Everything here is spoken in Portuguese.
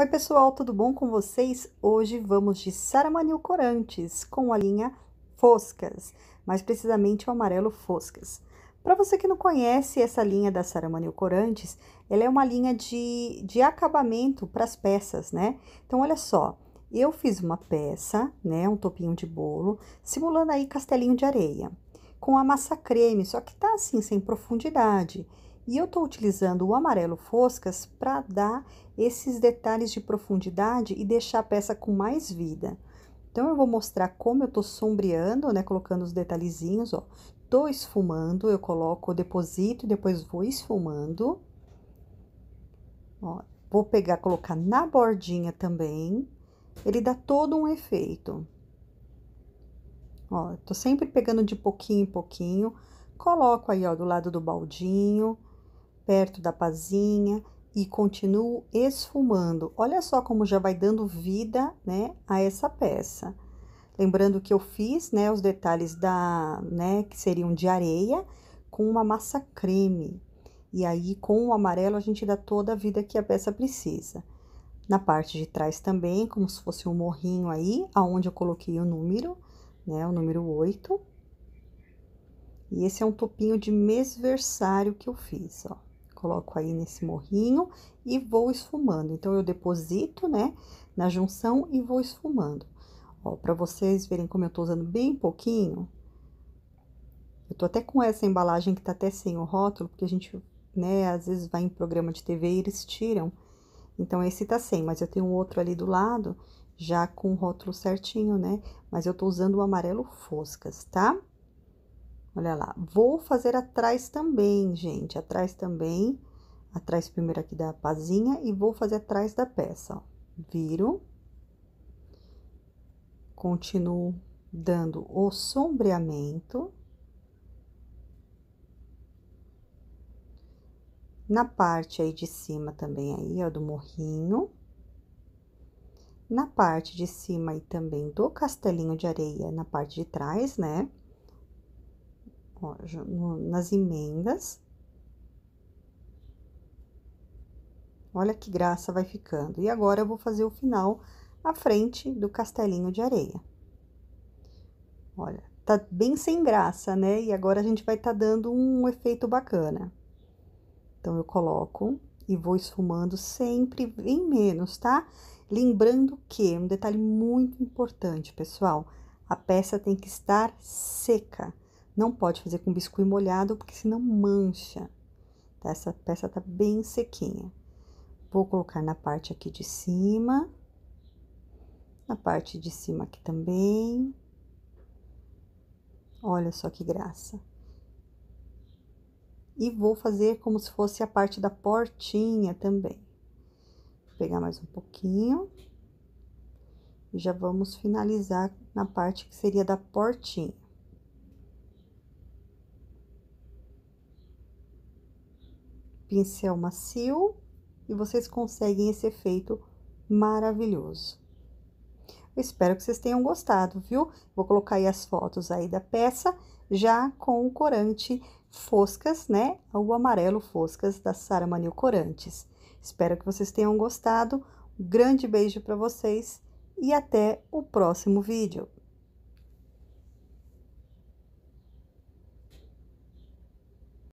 Oi pessoal, tudo bom com vocês? Hoje vamos de Saramanil Corantes com a linha Foscas, mais precisamente o amarelo Foscas. Para você que não conhece essa linha da Saramanil Corantes, ela é uma linha de, de acabamento para as peças, né? Então olha só, eu fiz uma peça, né, um topinho de bolo, simulando aí castelinho de areia, com a massa creme, só que tá assim, sem profundidade. E eu estou utilizando o amarelo foscas para dar esses detalhes de profundidade e deixar a peça com mais vida. Então, eu vou mostrar como eu estou sombreando, né, colocando os detalhezinhos, ó. Tô esfumando, eu coloco, deposito e depois vou esfumando. Ó, vou pegar, colocar na bordinha também. Ele dá todo um efeito. Ó, tô sempre pegando de pouquinho em pouquinho. Coloco aí, ó, do lado do baldinho perto da pazinha e continuo esfumando. Olha só como já vai dando vida, né, a essa peça. Lembrando que eu fiz, né, os detalhes da, né, que seriam de areia com uma massa creme. E aí com o amarelo a gente dá toda a vida que a peça precisa. Na parte de trás também, como se fosse um morrinho aí, aonde eu coloquei o número, né, o número 8. E esse é um topinho de mesversário que eu fiz, ó coloco aí nesse morrinho e vou esfumando. Então, eu deposito, né, na junção e vou esfumando. Ó, pra vocês verem como eu tô usando bem pouquinho. Eu tô até com essa embalagem que tá até sem o rótulo, porque a gente, né, às vezes vai em programa de TV e eles tiram. Então, esse tá sem, mas eu tenho outro ali do lado, já com o rótulo certinho, né? Mas eu tô usando o amarelo foscas, tá? Olha lá, vou fazer atrás também, gente, atrás também, atrás primeiro aqui da pazinha e vou fazer atrás da peça, ó. Viro. Continuo dando o sombreamento. Na parte aí de cima também aí, ó, do morrinho. Na parte de cima aí também do castelinho de areia, na parte de trás, né? nas emendas. Olha que graça vai ficando. E agora, eu vou fazer o final à frente do castelinho de areia. Olha, tá bem sem graça, né? E agora, a gente vai tá dando um efeito bacana. Então, eu coloco e vou esfumando sempre em menos, tá? Lembrando que, um detalhe muito importante, pessoal, a peça tem que estar seca. Não pode fazer com biscuit molhado, porque senão mancha. Tá, essa peça tá bem sequinha. Vou colocar na parte aqui de cima. Na parte de cima aqui também. Olha só que graça. E vou fazer como se fosse a parte da portinha também. Vou pegar mais um pouquinho. E já vamos finalizar na parte que seria da portinha. pincel macio e vocês conseguem esse efeito maravilhoso. Eu espero que vocês tenham gostado, viu? Vou colocar aí as fotos aí da peça, já com o corante Foscas, né? O amarelo Foscas da Sara Manil Corantes. Espero que vocês tenham gostado. Um grande beijo para vocês e até o próximo vídeo.